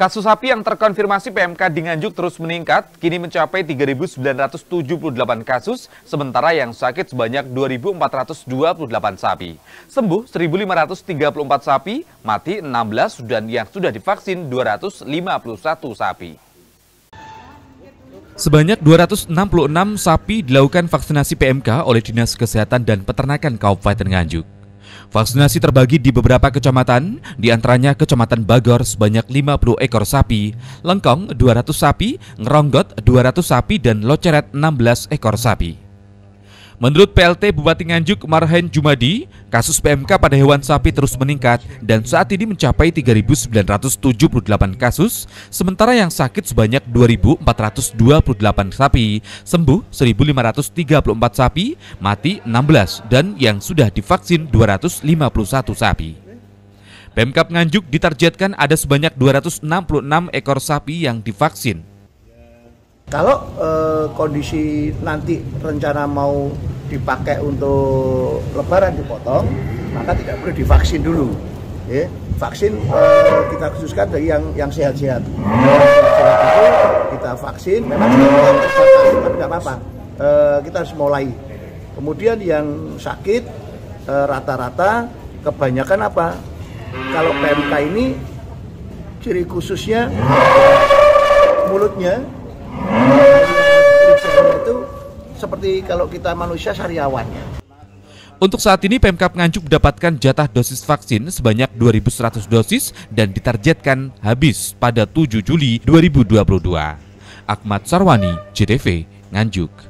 Kasus sapi yang terkonfirmasi PMK di Nganjuk terus meningkat, kini mencapai 3.978 kasus, sementara yang sakit sebanyak 2.428 sapi. Sembuh 1.534 sapi, mati 16 dan yang sudah divaksin 251 sapi. Sebanyak 266 sapi dilakukan vaksinasi PMK oleh Dinas Kesehatan dan Peternakan Kabupaten Nganjuk. Vaksinasi terbagi di beberapa kecamatan, di antaranya Kecamatan Bagor sebanyak 50 ekor sapi, Lengkong 200 sapi, Ngeronggot 200 sapi, dan Loceret 16 ekor sapi. Menurut PLT Bupati Nganjuk Marhen Jumadi, kasus PMK pada hewan sapi terus meningkat dan saat ini mencapai 3.978 kasus, sementara yang sakit sebanyak 2.428 sapi, sembuh 1.534 sapi, mati 16 dan yang sudah divaksin 251 sapi. Pemkap Nganjuk ditargetkan ada sebanyak 266 ekor sapi yang divaksin. Kalau eh, kondisi nanti rencana mau dipakai untuk lebaran dipotong, maka tidak perlu divaksin dulu. Ya, vaksin eh, kita khususkan dari yang yang sehat-sehat. kita vaksin, memang kita vaksin tapi tidak apa-apa. Eh, kita harus mulai. Kemudian yang sakit eh, rata-rata eh, kebanyakan apa? Kalau PMK ini ciri khususnya seperti kalau kita manusia sariawan. Untuk saat ini Pemkap Nganjuk mendapatkan jatah dosis vaksin sebanyak 2.100 dosis dan ditargetkan habis pada 7 Juli 2022. Ahmad Sarwani, JTV, Nganjuk.